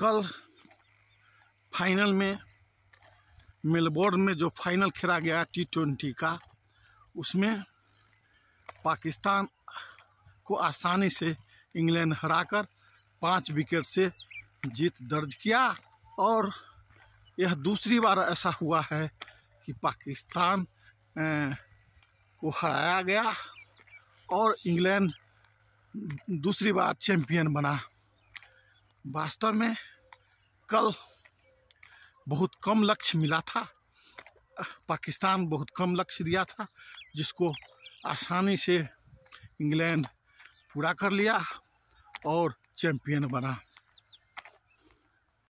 कल फाइनल में मेलबोर्न में जो फाइनल खेला गया टी ट्वेंटी का उसमें पाकिस्तान को आसानी से इंग्लैंड हराकर पाँच विकेट से जीत दर्ज किया और यह दूसरी बार ऐसा हुआ है कि पाकिस्तान को हराया गया और इंग्लैंड दूसरी बार चैंपियन बना वास्तव में कल बहुत कम लक्ष्य मिला था पाकिस्तान बहुत कम लक्ष्य दिया था जिसको आसानी से इंग्लैंड पूरा कर लिया और चैंपियन बना